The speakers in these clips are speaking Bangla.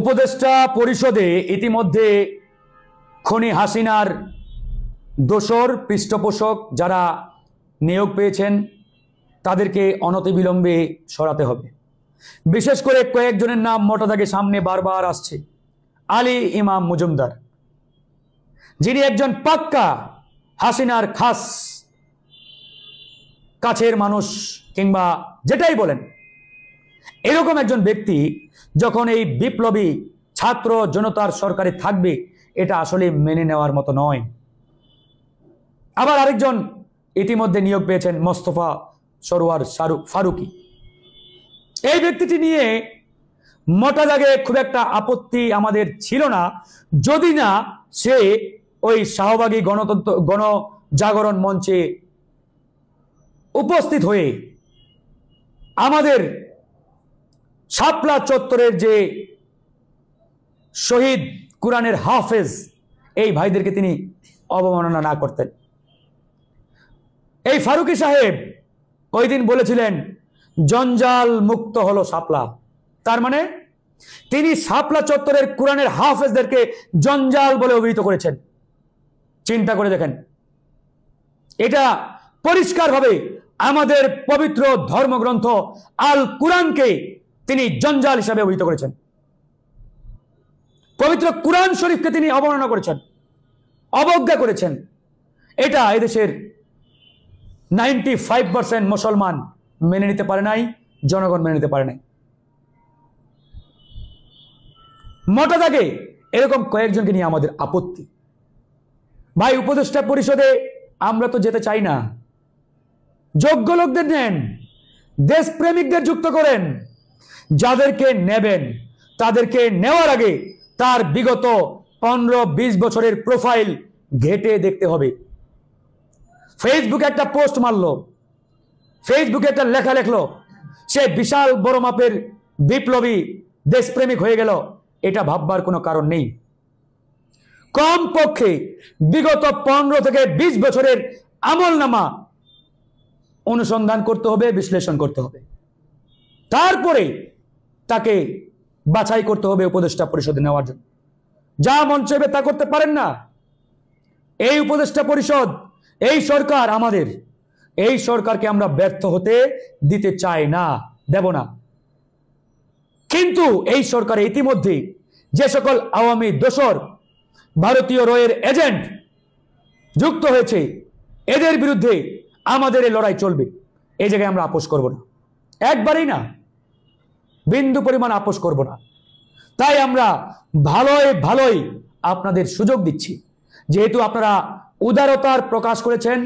উপদেষ্টা পরিষদে ইতিমধ্যে খনি হাসিনার দোসর পৃষ্ঠপোষক যারা নিয়োগ পেয়েছেন তাদেরকে অনতিবিলম্বে সরাতে হবে বিশেষ করে কয়েকজনের নাম মোটাদাগে সামনে বারবার আসছে আলী ইমাম মজুমদার যিনি একজন পাক্কা হাসিনার খাস কাছের মানুষ কিংবা যেটাই বলেন এরকম একজন ব্যক্তি যখন এই বিপ্লবী ছাত্র জনতার সরকারে থাকবে এটা আসলে মেনে নেওয়ার মতো নয় আবার আরেকজন ইতিমধ্যে নিয়োগ পেয়েছেন মোস্তফা সরোয়ার শাহরুখ ফারুকি এই ব্যক্তিটি নিয়ে মোটা জাগে খুব একটা আপত্তি আমাদের ছিল না যদি না সে ওই শাহবাগী গণতন্ত্র গণজাগরণ মঞ্চে উপস্থিত হয়ে আমাদের শাপলা চত্বরের যে শহীদ কোরআনের হাফেজ এই ভাইদেরকে তিনি অবমাননা না করতেন এই ফারুকি সাহেব ওই দিন বলেছিলেন জঞ্জাল মুক্ত হলো শাপলা তার মানে তিনি শাপলা চত্বরের কোরআনের হাফেজদেরকে জঞ্জাল বলে অভিহিত করেছেন চিন্তা করে দেখেন এটা পরিষ্কারভাবে আমাদের পবিত্র ধর্মগ্রন্থ আল কোরআনকে তিনি জঞ্জাল হিসাবে অভিহিত করেছেন পবিত্র কোরআন শরীফকে তিনি অবমাননা করেছেন অবজ্ঞা করেছেন এটা এদেশের নাইনটি ফাইভ মুসলমান মেনে নিতে পারে নাই জনগণ মেনে নিতে পারে নাই মোটা দাগে এরকম কয়েকজনকে নিয়ে আমাদের আপত্তি ভাই উপদেষ্টা পরিষদে আমরা তো যেতে চাই না যোগ্য লোকদের নেন দেশপ্রেমিকদের যুক্ত করেন যাদেরকে নেবেন তাদেরকে নেওয়ার আগে তার বিগত পনেরো বিশ বছরের প্রোফাইল ঘেটে দেখতে হবে ফেসবুকে একটা পোস্ট মারলো ফেসবুকে একটা লেখা লেখলো সে বিশাল বড় মাপের বিপ্লবী দেশপ্রেমিক হয়ে গেল এটা ভাববার কোনো কারণ নেই কমপক্ষে বিগত পনেরো থেকে বিশ বছরের আমল নামা অনুসন্ধান করতে হবে বিশ্লেষণ করতে হবে তারপরে তাকে বাছাই করতে হবে উপদেষ্টা পরিষদে নেওয়ার জন্য যা মন চাইবে তা করতে পারেন না এই উপদেষ্টা পরিষদ এই সরকার আমাদের এই সরকারকে আমরা ব্যর্থ হতে দিতে চাই না দেব না কিন্তু এই সরকার ইতিমধ্যে যে সকল আওয়ামী দোসর ভারতীয় রয়ের এজেন্ট যুক্ত হয়েছে এদের বিরুদ্ধে আমাদের এই লড়াই চলবে এই জায়গায় আমরা আপোষ করব না একবারেই না বিন্দু পরিমাণ আপোষ করব না তাই আমরা ভালোই ভালোই আপনাদের সুযোগ দিচ্ছি যেহেতু আপনারা উদারতার প্রকাশ করেছেন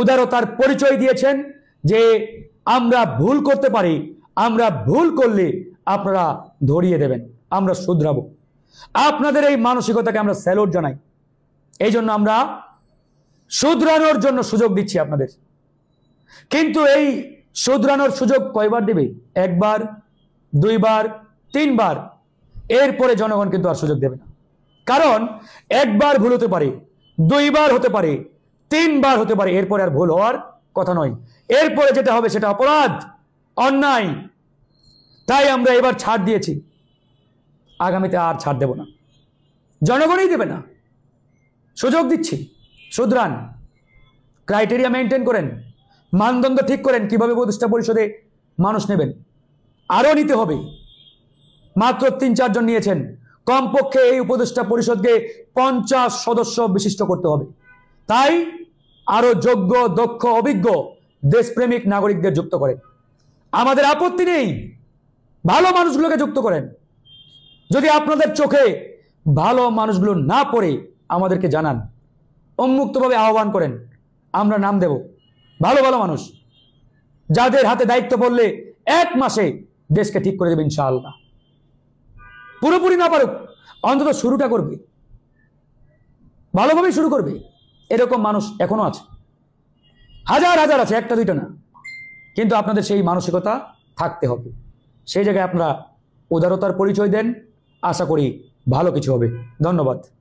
উদারতার পরিচয় দিয়েছেন যে আমরা ভুল করতে পারি আমরা ভুল করলে আপনারা ধরিয়ে দেবেন আমরা শুধরাবো আপনাদের এই মানসিকতাকে আমরা স্যালুট জানাই এই জন্য আমরা শুধরানোর জন্য সুযোগ দিচ্ছি আপনাদের কিন্তু এই শুধরানোর সুযোগ কয়বার দেবে একবার দুইবার তিনবার এরপরে জনগণ কিন্তু আর সুযোগ দেবে না কারণ একবার ভুল হতে পারে দুইবার হতে পারে তিনবার হতে পারে এরপরে আর ভুল হওয়ার কথা নয় এরপরে যেটা হবে সেটা অপরাধ অন্যায় তাই আমরা এবার ছাড় দিয়েছি আগামীতে আর ছাড় দেব না জনগণই দেবে না সুযোগ দিচ্ছি সুদ্রান ক্রাইটেরিয়া মেনটেন করেন মানদণ্ড ঠিক করেন কিভাবে প্রতিষ্ঠা পরিষদে মানুষ নেবেন আরও নিতে হবে মাত্র তিন চারজন নিয়েছেন কমপক্ষে এই উপদেষ্টা পরিষদকে পঞ্চাশ সদস্য বিশিষ্ট করতে হবে তাই আরও যোগ্য দক্ষ অভিজ্ঞ দেশপ্রেমিক নাগরিকদের যুক্ত করেন আমাদের আপত্তি নেই ভালো মানুষগুলোকে যুক্ত করেন যদি আপনাদের চোখে ভালো মানুষগুলো না পড়ে আমাদেরকে জানান উন্মুক্তভাবে আহ্বান করেন আমরা নাম দেব ভালো ভালো মানুষ যাদের হাতে দায়িত্ব পড়লে এক মাসে দেশকে ঠিক করে দেবে ইনশাআল্লাহ পুরোপুরি না পারুক অন্তত শুরুটা করবে ভালোভাবেই শুরু করবে এরকম মানুষ এখনো আছে হাজার হাজার আছে একটা দুইটা না কিন্তু আপনাদের সেই মানসিকতা থাকতে হবে সেই জায়গায় আপনারা উদারতার পরিচয় দেন আশা করি ভালো কিছু হবে ধন্যবাদ